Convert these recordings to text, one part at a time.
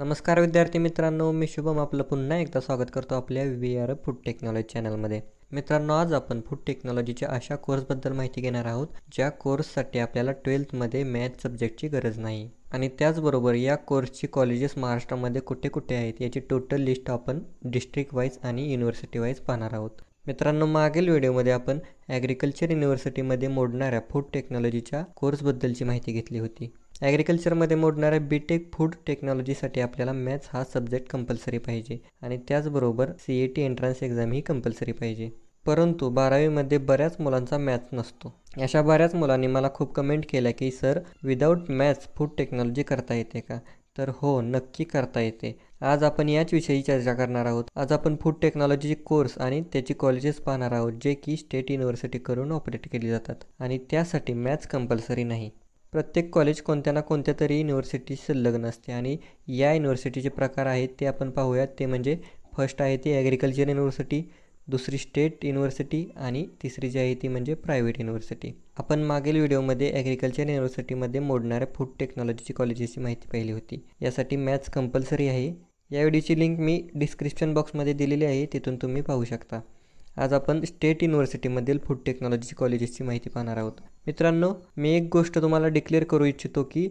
नमस्कार विद्यार्थी मित्रांनो मी शुभम आपलं पुन्हा एकदा स्वागत करतो आपल्या व्ही आर फूड टेक्नॉलॉजी चॅनलमध्ये मित्रांनो आज आपण फूड टेक्नॉलॉजीच्या अशा कोर्सबद्दल माहिती घेणार आहोत ज्या कोर्ससाठी आपल्याला ट्वेल्थमध्ये मॅथ सब्जेक्टची गरज नाही आणि त्याचबरोबर या कोर्सची कॉलेजेस महाराष्ट्रामध्ये कुठे कुठे आहेत याची टोटल लिस्ट आपण डिस्ट्रिक्ट वाईज आणि युनिव्हर्सिटी वाईज पाहणार आहोत मित्रांनो मागील व्हिडिओमध्ये आपण ॲग्रिकल्चर युनिव्हर्सिटीमध्ये मोडणाऱ्या फूड टेक्नॉलॉजीच्या कोर्सबद्दलची माहिती घेतली होती ॲग्रिकल्चरमध्ये मोडणाऱ्या बी टेक फूड टेक्नॉलॉजीसाठी आपल्याला मॅथ्स हा सब्जेक्ट कंपल्सरी पाहिजे आणि त्याचबरोबर C A T entrance exam ही कंपल्सरी पाहिजे परंतु बारावीमध्ये बऱ्याच मुलांचा मॅथ्स नसतो अशा बऱ्याच मुलांनी मला खूप कमेंट केल्या की sir without maths food technology करता येते का तर हो नक्की करता येते आज आपण याच विषयी चर्चा करणार आहोत आज आपण फूड टेक्नॉलॉजीचे कोर्स आणि त्याची कॉलेजेस पाहणार आहोत जे की स्टेट युनिव्हर्सिटीकडून ऑपरेट केली जातात आणि त्यासाठी मॅथ्स कंपल्सरी नाही प्रत्येक कॉलेज कोणत्या ना कोणत्या तरी युनिव्हर्सिटी संलग्न असते आणि या युनिव्हर्सिटीचे प्रकार आहेत ते आपण पाहूयात ते म्हणजे फर्स्ट आहे ती ॲग्रिकल्चर युनिव्हर्सिटी दुसरी स्टेट युनिव्हर्सिटी आणि तिसरी जी आहे ती म्हणजे प्रायव्हेट युनिव्हर्सिटी आपण मागील व्हिडिओमध्ये ॲग्रिकल्चर युनिव्हर्सिटीमध्ये मोडणाऱ्या फूड टेक्नॉलॉजीची कॉलेजेसची माहिती पाहिली होती यासाठी मॅथ्स कंपल्सरी आहे या व्हिडिओची लिंक मी डिस्क्रिप्शन बॉक्समध्ये दिलेली आहे तिथून तुम्ही पाहू शकता आज आपण स्टेट युनिव्हर्सिटीमधील फूड टेक्नॉलॉजीची कॉलेजेसची माहिती पाहणार आहोत मित्रांनो मी एक गोष्ट तुम्हाला डिक्लेअर करू इच्छितो की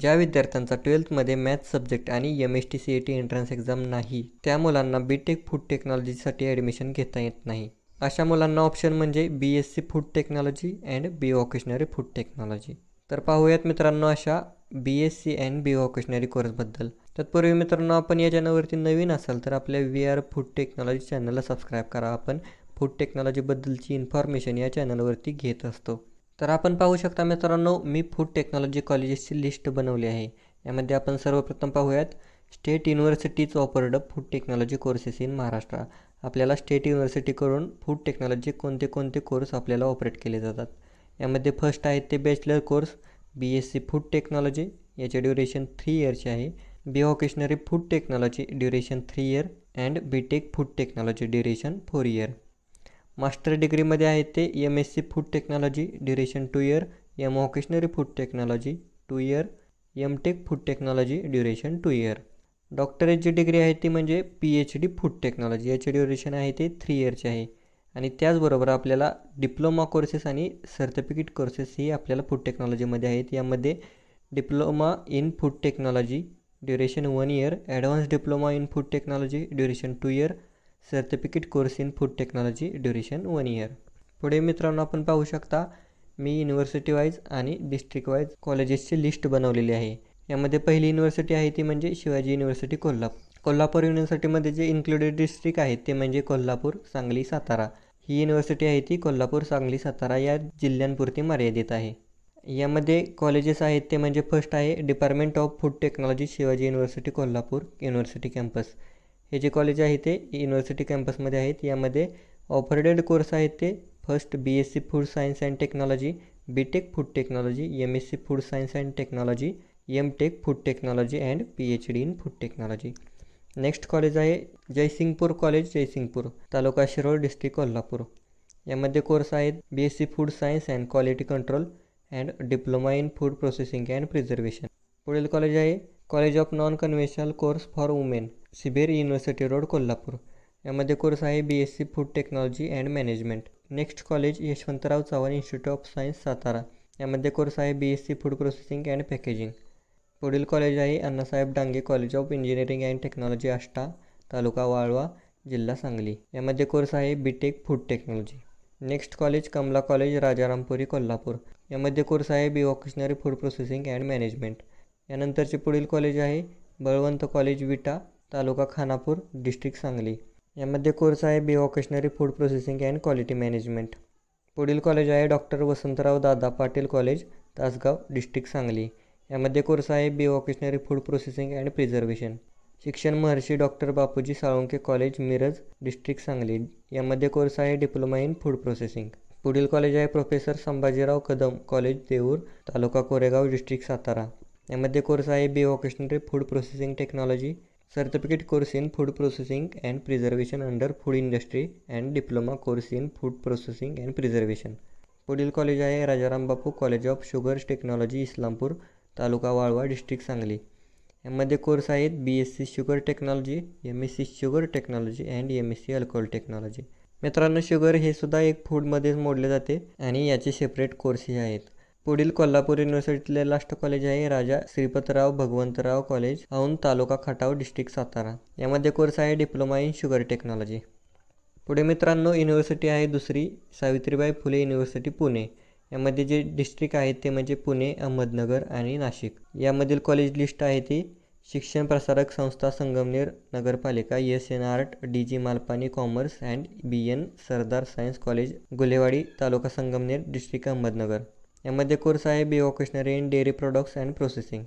ज्या विद्यार्थ्यांचा ट्वेल्थमध्ये मॅथ्स सब्जेक्ट आणि M S T C A T entrance exam नाही त्या मुलांना बी टेक फूड टेक्नॉलॉजीसाठी ॲडमिशन घेता येत नाही अशा मुलांना ऑप्शन म्हणजे B S C food technology and B ऑकेशनरी food technology तर पाहूयात मित्रांनो अशा B S C and B ऑकेशनरी कोर्सबद्दल तत्पूर्वी मित्रांनो आपण या चॅनलवरती नवीन असाल तर आपल्या वी आर फूड टेक्नॉलॉजी चॅनलला सबस्क्राईब करा आपण फूड टेक्नॉलॉजीबद्दलची इन्फॉर्मेशन या चॅनलवरती घेत असतो तर आपण पाहू शकता मित्रांनो मी फूड टेक्नॉलॉजी कॉलेजेसची लिस्ट बनवली आहे यामध्ये आपण सर्वप्रथम पाहूयात state universities offered food technology courses in Maharashtra आपल्याला स्टेट युनिव्हर्सिटीकडून फूड टेक्नॉलॉजी कोणते कोणते कोर्स आपल्याला ऑपरेट केले जातात यामध्ये फर्स्ट आहेत ते bachelor course B S C food technology याचे ड्युरेशन थ्री इयरचे आहे B ऑकेशनरी food technology duration three year and B tech food technology duration four year master डिग्रीमध्ये आहे ते M S C food technology duration two year M vocationary food technology two year M tech food technology duration two year डॉक्टरेटची degree आहे ती म्हणजे P H D food technology याचे duration आहे ते थ्री इयरचे आहे आणि त्याचबरोबर आपल्याला डिप्लोमा कोर्सेस आणि सर्टिफिकेट कोर्सेस ही आपल्याला फूड टेक्नॉलॉजीमध्ये आहेत यामध्ये diploma in food technology duration one year advance diploma in food technology duration two year certificate course in food technology duration one year पुढे मित्रांनो आपण पाहू शकता मी युनिव्हर्सिटी वाईज आणि डिस्ट्रिक्ट वाईज कॉलेजेसची लिस्ट बनवलेली आहे यामध्ये पहिली युनिव्हर्सिटी आहे ती म्हणजे शिवाजी युनिव्हर्सिटी कोल्हापूर कोल्हापूर युनिव्हर्सिटीमध्ये जे इन्क्लुडेड डिस्ट्रिक्ट आहेत ते म्हणजे कोल्हापूर सांगली सातारा ही युनिव्हर्सिटी आहे ती कोल्हापूर सांगली सातारा या जिल्ह्यांपुरती मर्यादित आहे यामध्ये कॉलेजेस आहेत ते म्हणजे फर्स्ट आहे department of food technology Shivaji university Kolhapur university campus हे जे कॉलेज आहे ते युनिव्हर्सिटी कॅम्पसमध्ये आहेत यामध्ये ऑफरडेड कोर्स आहेत ते first B S C food science and technology B tech food technology M S C food science and technology M tech food technology and P H D in food technology next college आहे Jaysingpur college Jaysingpur taluka Shirol district Kolhapur यामध्ये course आहेत B S C food science and quality control and diploma in food processing and preservation पुढील college आहे college of non conventional course for women सिबेर university road Kolhapur यामध्ये course आहे B S C food technology and management next college Yashwantrao Chavan institute of science Satara यामध्ये course आहे B S C food processing and packaging पुढील college आहे Annasaheb Dange college of engineering and technology Ashta taluka Walwa जिल्हा सांगली यामध्ये course आहे B tech food technology next college Kamala college Rajarampuri Kolhapur यामध्ये course आहे B वॉकेशनरी food processing and management यानंतरचे पुढील कॉलेज आहे बळवंत कॉलेज विटा तालुका खानापूर डिस्ट्रिक्ट सांगली यामध्ये कोर्स आहे B ऑकेशनरी food processing and quality management पुढील कॉलेज आहे doctor Vasantrao Dada Patil college Tasgaon district Sangli यामध्ये कोर्स आहे B ऑकेशनरी food processing and preservation शिक्षण महर्षी doctor Bapuji Salunkhe college Miraj district Sangli यामध्ये कोर्स आहे डिप्लोमा इन फूड प्रोसेसिंग पुढील कॉलेज आहे professor Sambhajirao Kadam college Deur taluka Koregaon district Satara यामध्ये कोर्स आहे B ऑकेशनरी food processing technology certificate course in food processing and preservation under food industry and diploma course in food processing and preservation पुढील college आहे Rajaram Bapu college of sugars technology Islampur taluka Walwa district Sangli यामध्ये course आहेत B S C sugar technology M S C sugar technology and M S C alcohol technology मित्रांनो sugar हे सुद्धा एक फूडमध्येच मोडले जाते आणि याचे सेपरेट कोर्सही आहेत पुढील कोल्हापूर युनिव्हर्सिटीतले लास्ट कॉलेज आहे राजा श्रीपतराव भगवंतराव कॉलेज औंध तालुका खटाव डिस्ट्रिक्ट सातारा यामध्ये कोर्स आहे डिप्लोमा इन शुगर टेक्नॉलॉजी पुढे मित्रांनो युनिव्हर्सिटी आहे दुसरी सावित्रीबाई फुले युनिव्हर्सिटी पुणे यामध्ये जे डिस्ट्रिक्ट आहेत ते म्हणजे पुणे अहमदनगर आणि नाशिक यामधील कॉलेज लिस्ट आहे ती शिक्षण प्रसारक संस्था संगमनेर नगरपालिका S N art D G Malpani commerce and B N Sardar science college Gulewadi taluka Sangamner district Ahmednagar यामध्ये कोर्स आहे B vocationary in dairy products and processing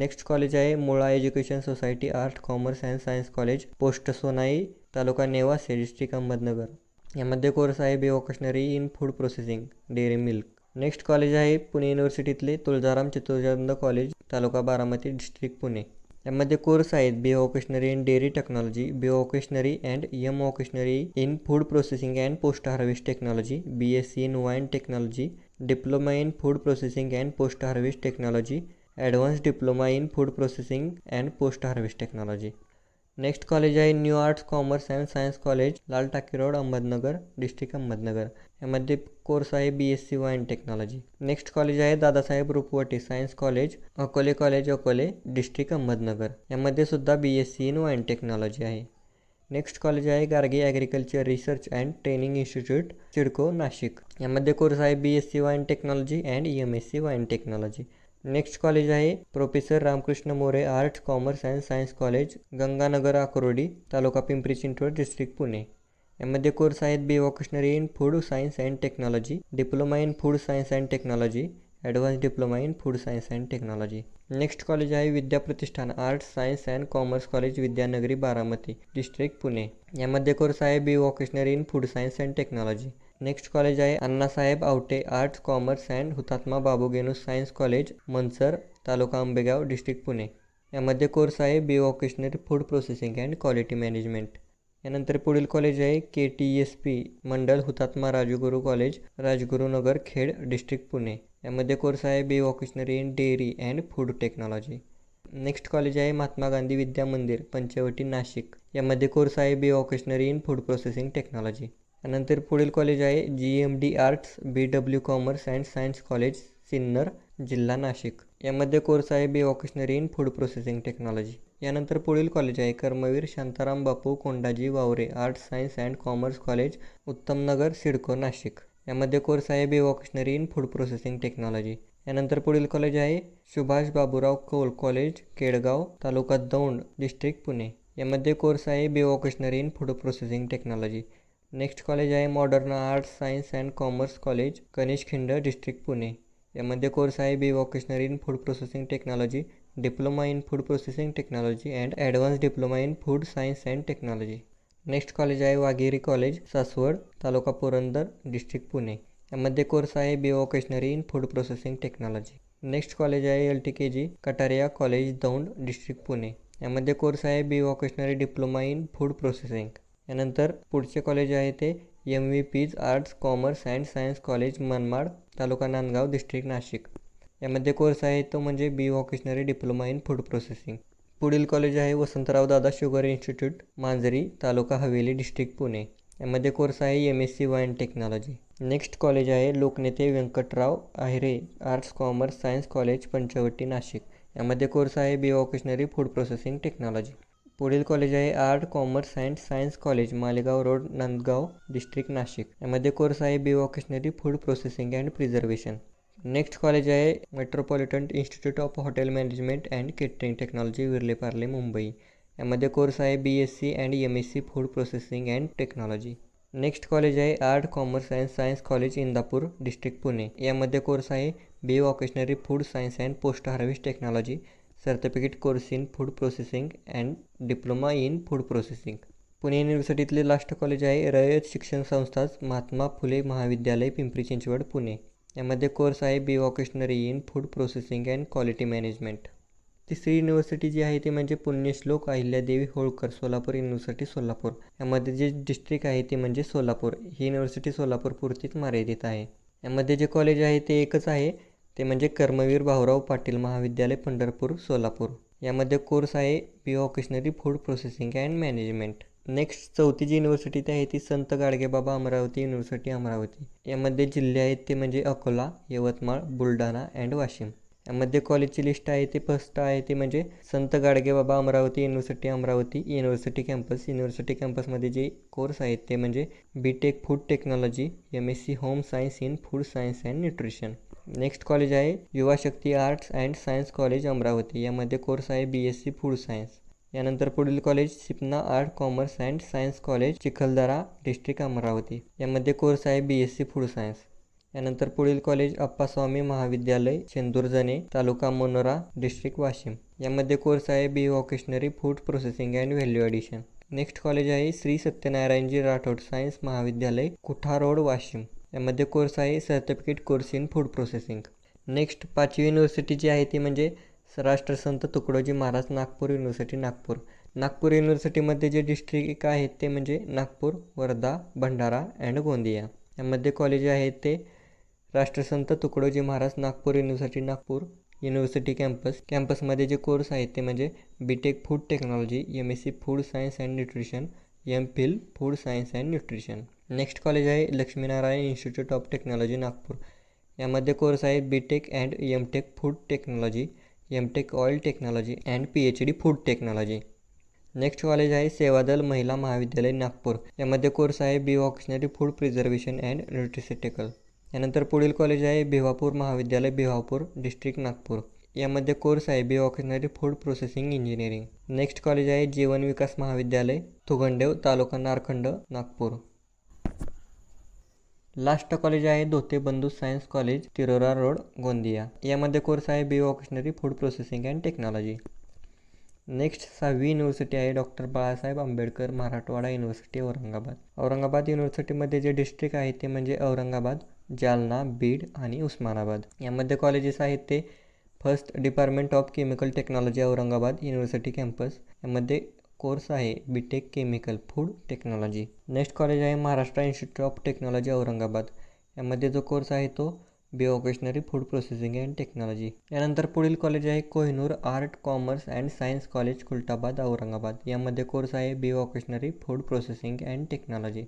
next college आहे Mula education society art commerce and science college post Sonai taluka Nevase district Ahmednagar यामध्ये course आहे B vocationary in food processing dairy milk next college आहे पुणे युनिव्हर्सिटीतले Tuljaram Chaturjanand college taluka Baramati district Pune यामध्ये course आहेत B vocationary in dairy technology B vocationary and M vocationary in food processing and post harvest technology B S C in wine technology diploma in food processing and post harvest technology advance diploma in food processing and post harvest technology next college आहे new arts commerce and science college Lal Take road Ahmednagar district Ahmednagar यामध्ये course आहे B S C wine technology next college आहे Dadasaheb Rupwate science college Akole college Akole district Ahmednagar यामध्ये सुद्धा B S C in wine technology आहे next college आहे Gargi agriculture research and training institute CIDCO Nashik यामध्ये course आहे B S C wine technology and E M S C wine technology next college आहे professor Ramkrishna More arts commerce and science college Ganganagar Akurdi taluka Pimpri Chinchwad district Pune यामध्ये course आहेत B vocationary in food science and technology diploma in food science and technology advance diploma in food science and technology next college आहे Vidya Pratishthan arts science and commerce college Vidyanagari Baramati district Pune यामध्ये course आहे B vocationary in food science and technology next college आहे Annasaheb Awate arts commerce and Hutatma Babugenu science college Manchar taluka Ambegaon district Pune यामध्ये course आहे B वॉकेशनरी food processing and quality management यानंतर पुढील college आहे के T S P Mandal Hutatma Rajguru college Rajgurunagar Khed district Pune यामध्ये course आहे B vocationary in dairy and food technology next college आहे महात्मा गांधी विद्या मंदिर पंचवटी नाशिक यामध्ये कोर्स आहे B vocationary in food processing technology यानंतर पुढील कॉलेज आहे G M D arts B W commerce and science college Sinnar जिल्हा नाशिक यामध्ये कोर्स आहे B vocationary in food processing technology यानंतर पुढील कॉलेज आहे Karmaveer Shantaram Bapu Kondaji Waware arts science and commerce college Uttamnagar CIDCO Nashik यामध्ये कोर्स आहे B vocationary in food processing technology यानंतर पुढील कॉलेज आहे सुभाष बाबूराव कौल कॉलेज केडगाव तालुका दौंड डिस्ट्रिक्ट पुणे यामध्ये कोर्स आहे B vocationary in food processing technology next college आहे modern arts science and commerce college Ganesh Khind district Pune यामध्ये course आहे B vocationary in food processing technology diploma in food processing technology and advance diploma in food science and technology next college आहे Waghire college Saswad taluka Purandar district Pune यामध्ये course आहे B vocationary in food processing technology next college आहे L T K G Kataria college Daund district Pune यामध्ये course आहे B vocationary diploma in food processing यानंतर पुढचे college आहे ते M V P's arts commerce and science college Manmad taluka Nandgaon district Nashik यामध्ये course आहे तो म्हणजे B vocationary diploma in food processing पुढील कॉलेज आहे Vasantrao Dada sugar institute Manjari taluka Haveli district Pune यामध्ये कोर्स आहे M S C wine technology next college आहे Loknete Vyankatrao Ahire arts commerce science college Panchavati Nashik यामध्ये कोर्स आहे बी वॉकेशनरी फूड प्रोसेसिंग टेक्नॉलॉजी पुढील कॉलेज आहे art commerce and science college Malegaon road Nandgaon district Nashik यामध्ये कोर्स आहे B वॉकेशनरी food processing and preservation next college आहे metropolitan institute of hotel management and catering technology Vile Parle Mumbai यामध्ये course आहे B S C and M S C food processing and technology next college आहे art commerce and science college Indapur district Pune यामध्ये course आहे B वॉकेशनरी food science and post harvest technology certificate course in food processing and diploma in food processing Pune युनिव्हर्सिटीतले last college आहे रयत शिक्षण संस्था महात्मा फुले महाविद्यालय पिंपरी चिंचवड पुणे यामध्ये course आहे B vocationary in food processing and quality management तिसरी युनिव्हर्सिटी जी आहे ती म्हणजे पुण्यश्लोक अहिल्यादेवी होळकर सोलापूर युनिव्हर्सिटी सोलापूर यामध्ये जे डिस्ट्रिक्ट आहे ती म्हणजे सोलापूर ही युनिव्हर्सिटी सोलापूर पुरतीच मर्यादित आहे यामध्ये जे कॉलेज आहे ते एकच आहे ते म्हणजे कर्मवीर भाऊराव पाटील महाविद्यालय पंढरपूर सोलापूर यामध्ये कोर्स आहे B वॉकेशनरी food processing and management next चौथी जी युनिव्हर्सिटी ती आहे ती संत गाडगेबाबा अमरावती युनिव्हर्सिटी अमरावती यामध्ये जिल्हे आहेत ते म्हणजे अकोला यवतमाळ बुलढाणा अँड वाशिम यामध्ये कॉलेजची लिस्ट आहे ती फर्स्ट आहे ती म्हणजे Sant Gadgebaba Amravati university Amravati university campus university कॅम्पसमध्ये जे कोर्स आहेत ते म्हणजे B tech food technology M S C home science in food science and nutrition next college आहे Yuva Shakti arts and science college Amravati यामध्ये कोर्स आहे B S C food science यानंतर पुढील college Sipna art commerce and science college Chikhaldara district Amravati यामध्ये course आहे B S C food science यानंतर पुढील college Appaswami Mahavidyalaya Chendurjane taluka Monora district Washim यामध्ये कोर्स आहे B vocational food processing and value addition next college आहे श्री सत्यनारायणजी राठोड सायन्स महाविद्यालय कुठा रोड वाशिम यामध्ये कोर्स आहे certificate course in food processing next पाचवी युनिव्हर्सिटी जी आहे ती म्हणजे राष्ट्रसंत तुकडोजी महाराज नागपूर युनिव्हर्सिटी नागपूर नागपूर युनिव्हर्सिटीमध्ये जे डिस्ट्रिक्ट आहेत ते म्हणजे नागपूर वर्धा भंडारा अँड गोंदिया यामध्ये कॉलेज आहेत ते Rashtrasant Tukdoji Maharaj Nagpur university Nagpur university campus कॅम्पसमध्ये जे कोर्स आहेत ते म्हणजे B tech food technology M S C food science and nutrition M phil food science and nutrition next college आहे Laxminarayan institute of technology Nagpur यामध्ये कोर्स आहे B tech and M tech food technology M tech oil technology and P H D food technology next college आहे सेवादल महिला महाविद्यालय नागपूर यामध्ये course आहे B vocational food preservation and nutraceutical यानंतर पुढील college आहे भिवापूर महाविद्यालय Bhiwapur district Nagpur यामध्ये कोर्स आहे B vocational food processing engineering next college आहे जीवन विकास महाविद्यालय थुगंडेव तालुका नारखंड नागपूर लास्ट कॉलेज आहे Dhote Bandhu science college Tirora road Gondia यामध्ये कोर्स आहे B वॉकेशनरी food processing and technology next सहावी युनिव्हर्सिटी आहे डॉक्टर बाळासाहेब आंबेडकर मराठवाडा युनिव्हर्सिटी औरंगाबाद औरंगाबाद युनिव्हर्सिटीमध्ये जे डिस्ट्रिक्ट आहे ते म्हणजे औरंगाबाद जालना बीड आणि उस्मानाबाद यामध्ये कॉलेजेस आहेत ते first department of chemical technology Aurangabad university campus यामध्ये कोर्स आहे B tech chemical food technology next college आहे Maharashtra institute of technology Aurangabad यामध्ये जो कोर्स आहे तो B ऑकेशनरी food processing and technology यानंतर पुढील कॉलेज आहे Kohinoor art commerce and science college Khultabad Aurangabad यामध्ये कोर्स आहे B vocational food processing and technology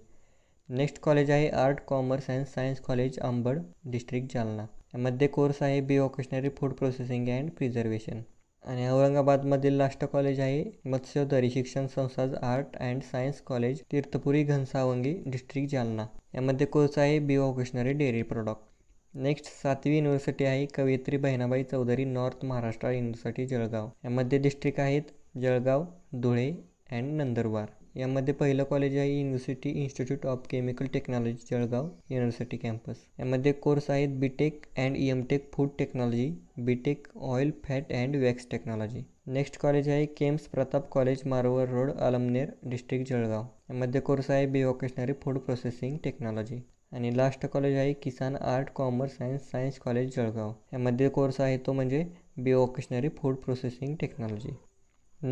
next college आहे art commerce and science college Ambad district Jalna यामध्ये कोर्स आहे B ऑकेशनरी food processing and preservation आणि औरंगाबादमधील लास्ट कॉलेज आहे Matsyodari Shikshan Sanstha art and science college Tirthpuri Ghansawangi district Jalna यामध्ये course आहे B vocational dairy product next सातवी university आहे कवयित्री बहिणाबाई चौधरी नॉर्थ महाराष्ट्र युनिव्हर्सिटी जळगाव यामध्ये डिस्ट्रिक्ट आहेत जळगाव धुळे अँड नंदुरबार यामध्ये पहिलं कॉलेज आहे university institute of chemical technology Jalgaon university campus यामध्ये कोर्स आहेत B tech and E M tech food technology B tech oil fat and wax technology next college आहे केम्स प्रताप कॉलेज मारोवर रोड आलमनेर डिस्ट्रिक्ट जळगाव यामध्ये कोर्स आहे B vocational food processing technology आणि last college आहे Kisan art commerce and science college Jalgaon यामध्ये course आहे तो म्हणजे B vocational food processing technology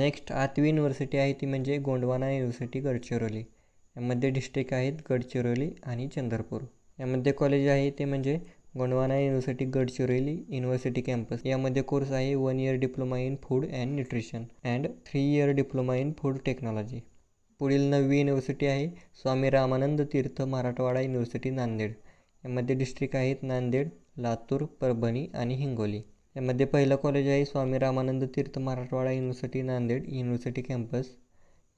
next आठवी युनिव्हर्सिटी आहे ती म्हणजे गोंडवाना युनिव्हर्सिटी गडचिरोली यामध्ये डिस्ट्रिक्ट आहेत गडचिरोली आणि चंद्रपूर यामध्ये कॉलेज आहे ते म्हणजे Gondwana university Gadchiroli university campus यामध्ये कोर्स आहे one year diploma in food and nutrition and three year diploma in food technology पुढील नववी युनिव्हर्सिटी आहे स्वामी रामानंद तीर्थ मराठवाडा युनिव्हर्सिटी नांदेड यामध्ये डिस्ट्रिक्ट आहेत नांदेड लातूर परभणी आणि हिंगोली यामध्ये पहिलं कॉलेज आहे Swami Ramanand Tirth Marathwada university Nanded university campus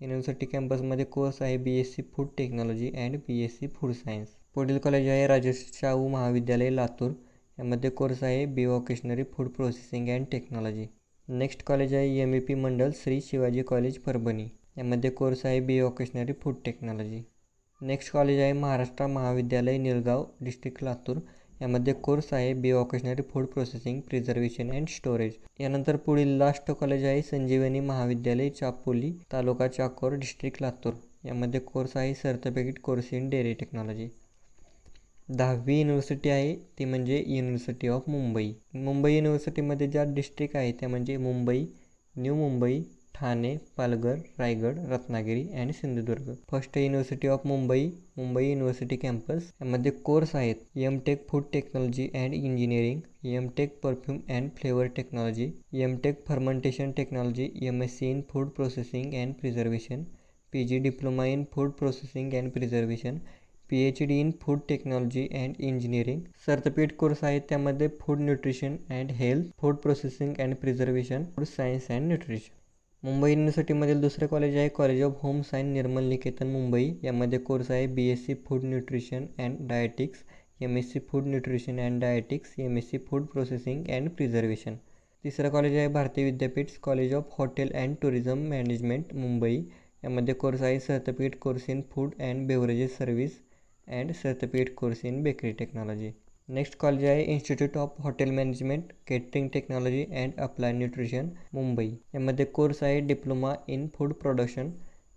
university कॅम्पसमध्ये कोर्स आहे B S C food technology and B S C food science पुढील कॉलेज आहे राजेश शाहू महाविद्यालय लातूर यामध्ये कोर्स आहे B वॉकेशनरी food processing and technology next college आहे M E P Mandal Shri Shivaji college Parbhani यामध्ये कोर्स आहे B वॉकेशनरी food technology next college आहे Maharashtra Mahavidyalaya Nilgaon district Latur यामध्ये course आहे B ऑकेशनरी food processing preservation and storage यानंतर पुढील लास्ट कॉलेज आहे संजीवनी महाविद्यालय चापोली तालुका चाकोर डिस्ट्रिक्ट लातूर यामध्ये कोर्स आहे certificate course in dairy technology दहावी युनिव्हर्सिटी आहे ती म्हणजे युनिव्हर्सिटी ऑफ मुंबई मुंबई युनिव्हर्सिटीमध्ये ज्या डिस्ट्रिक्ट आहे त्या म्हणजे मुंबई न्यू मुंबई ठाणे पालघर रायगड रत्नागिरी आणि Sindhudurg first university of Mumbai Mumbai university campus यामध्ये कोर्स आहेत M tech food technology and engineering M tech perfume and flavour technology M tech fermentation technology M S C in food processing and preservation P G diploma in food processing and preservation P H D in food technology and engineering certificate course आहेत त्यामध्ये food nutrition and health food processing and preservation food science and nutrition Mumbai युनिव्हर्सिटीमधील दुसरे college आहे college of home science Nirmal Niketan Mumbai यामध्ये course आहे B S C food nutrition and dietetics M S C food nutrition and dietetics M S C food processing and preservation तिसरं college आहे Bharatiya Vidyapeeth college of hotel and tourism management Mumbai यामध्ये course आहे certificate course in food and beverages service and certificate course in bakery technology next college आहे institute of hotel management catering technology and apply nutrition Mumbai यामध्ये course आहे diploma in food production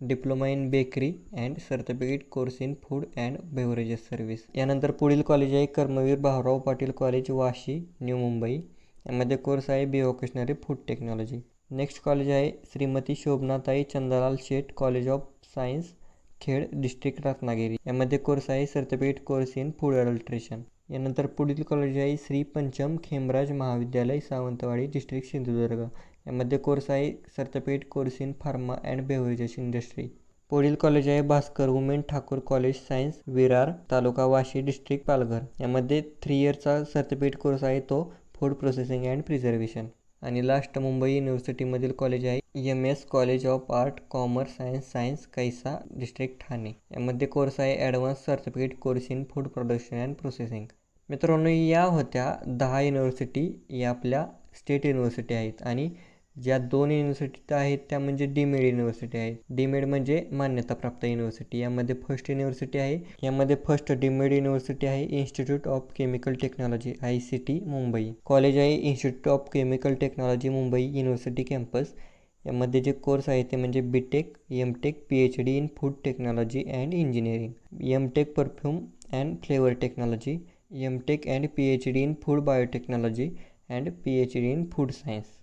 diploma in bakery and certificate course in food and beverages service यानंतर पुढील college आहे Karmaveer Bhaurao Patil college Vashi new Mumbai यामध्ये course आहे B vocational food technology next college आहे Shrimati Shobhanatai Chandralal Sheth college of science Khed district Ratnagiri यामध्ये course आहे certificate course in food adulteration यानंतर पुढील कॉलेज आहे श्री पंचम खेमराज महाविद्यालय सावंतवाडी डिस्ट्रिक्ट सिंधुदुर्ग यामध्ये कोर्स आहे certificate course in pharma and beverages industry पुढील कॉलेज आहे Bhaskar women Thakur college science Virar taluka Vashi district Palghar यामध्ये थ्री इयरचा सर्टिफिकेट कोर्स आहे तो फूड प्रोसेसिंग अँड प्रिझर्वेशन आणि लास्ट मुंबई युनिव्हर्सिटीमधील कॉलेज आहे M S college of art commerce science science Kaisa district Thane यामध्ये कोर्स आहे advance certificate course in food production and processing मित्रांनो या होत्या दहा युनिव्हर्सिटी या आपल्या स्टेट युनिव्हर्सिटी आहेत आणि ज्या दोन युनिव्हर्सिटी आहेत त्या म्हणजे डीमेड युनिव्हर्सिटी आहेत डीमेड म्हणजे मान्यताप्राप्त युनिव्हर्सिटी यामध्ये फर्स्ट युनिव्हर्सिटी आहे यामध्ये फर्स्ट डीमेड युनिव्हर्सिटी आहे institute of chemical technology I C T Mumbai college आहे institute of chemical technology Mumbai university campus यामध्ये जे कोर्स आहे ते म्हणजे B tech M tech P H D in food technology and engineering M tech perfume and flavour technology M tech and P H D in food biotechnology and P H D in food science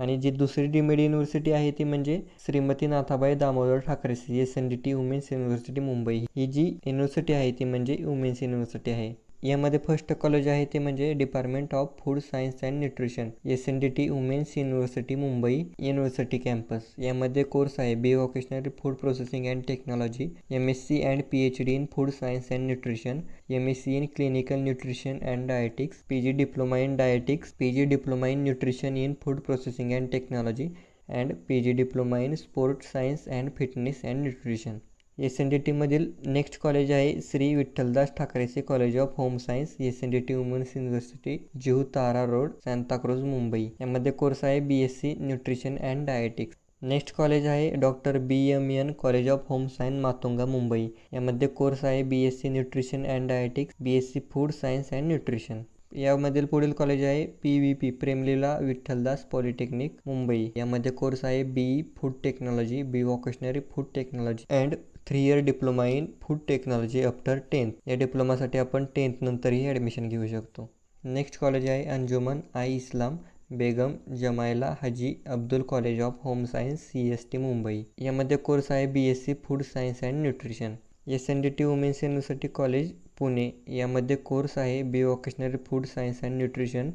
आणि जी दुसरी deemed university आहे ती म्हणजे Shrimati Nathabai Damodar Thackeray C S N D T women's university Mumbai ही जी university आहे ती म्हणजे वुमेन्स युनिव्हर्सिटी आहे यामध्ये फर्स्ट कॉलेज आहे ते म्हणजे department of food science and nutrition S N D T women's university Mumbai university campus यामध्ये कोर्स आहे B vocational food processing and technology M S C and P H D in food science and nutrition M S C in clinical nutrition and dietetics P G diploma in dietetics P G diploma in nutrition in food processing and technology and P G diploma in sports science and fitness and nutrition S N D टीमधील next college आहे श्री विठ्ठलदास ठाकरेचे college of home science S N D T women's university Juhu Tara road Santacruz Mumbai यामध्ये course आहे B S C nutrition and dietetics next college आहे doctor B M N college of home science Matunga Mumbai यामध्ये course आहे B S C nutrition and dietetics B S C food science and nutrition यामधील पुढील college आहे P V P Premlila Vitthaldas polytechnic Mumbai यामध्ये course आहे B food technology B वॉकेशनरी food technology and three year diploma in food technology after tenth या डिप्लोमासाठी आपण टेन्थनंतरही admission घेऊ शकतो नेक्स्ट कॉलेज आहे अंजुमन आई Islam Begum Jamila Haji Abdul college of home science C S T Mumbai यामध्ये कोर्स आहे B S C food science and nutrition S N D T women's university college Pune यामध्ये course आहे B ऑकेशनरी food science and nutrition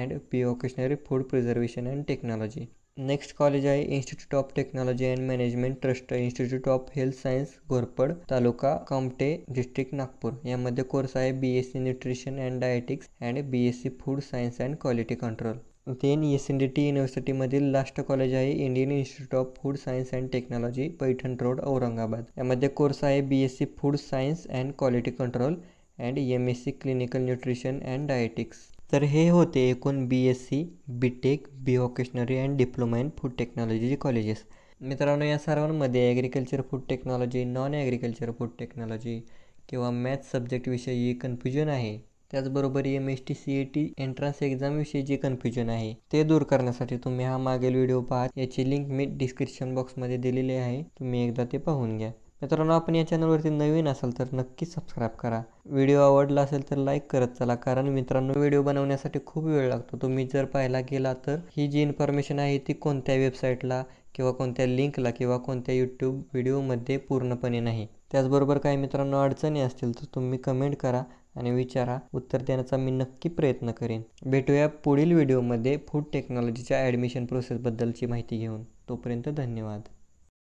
and B ऑकेशनरी food preservation and technology next college आहे institute of technology and management trust institute of health science Ghorpad taluka Kamte district Nagpur यामध्ये course आहे B S C nutrition and dietetics and B S C food science and quality control then S N D T युनिव्हर्सिटीमधील last college आहे Indian institute of food science and technology Paithan road Aurangabad यामध्ये course आहे B S C food science and quality control and M S C clinical nutrition and dietetics तर हे होते एकूण B S C B tech B vocational and diploma in food टेक्नॉलॉजीचे colleges मित्रांनो या सर्वांमध्ये agriculture food technology non agriculture food technology किंवा maths सब्जेक्टविषयी कन्फ्युजन आहे त्याचबरोबर M S T C A T entrance एक्झामविषयी जे कन्फ्युजन आहे ते दूर करण्यासाठी तुम्ही हा मागील व्हिडिओ पहा याची लिंक मी डिस्क्रिप्शन बॉक्समध्ये दिलेली आहे तुम्ही एकदा ते पाहून घ्या मित्रांनो आपण या चॅनलवरती नवीन असाल तर नक्की सबस्क्राईब करा व्हिडिओ आवडला असेल तर लाईक करत चला कारण मित्रांनो व्हिडिओ बनवण्यासाठी खूप वेळ लागतो तुम्ही जर पाहायला गेला तर ही जी इन्फॉर्मेशन आहे ती कोणत्या वेबसाईटला किंवा कोणत्या लिंकला किंवा कोणत्या यूट्यूब व्हिडिओमध्ये पूर्णपणे नाही त्याचबरोबर काही मित्रांनो अडचणी असतील तर तुम्ही कमेंट करा आणि विचारा उत्तर देण्याचा मी नक्की प्रयत्न करेन भेटूया पुढील व्हिडिओमध्ये फूड टेक्नॉलॉजीच्या ॲडमिशन प्रोसेसबद्दलची माहिती घेऊन तोपर्यंत धन्यवाद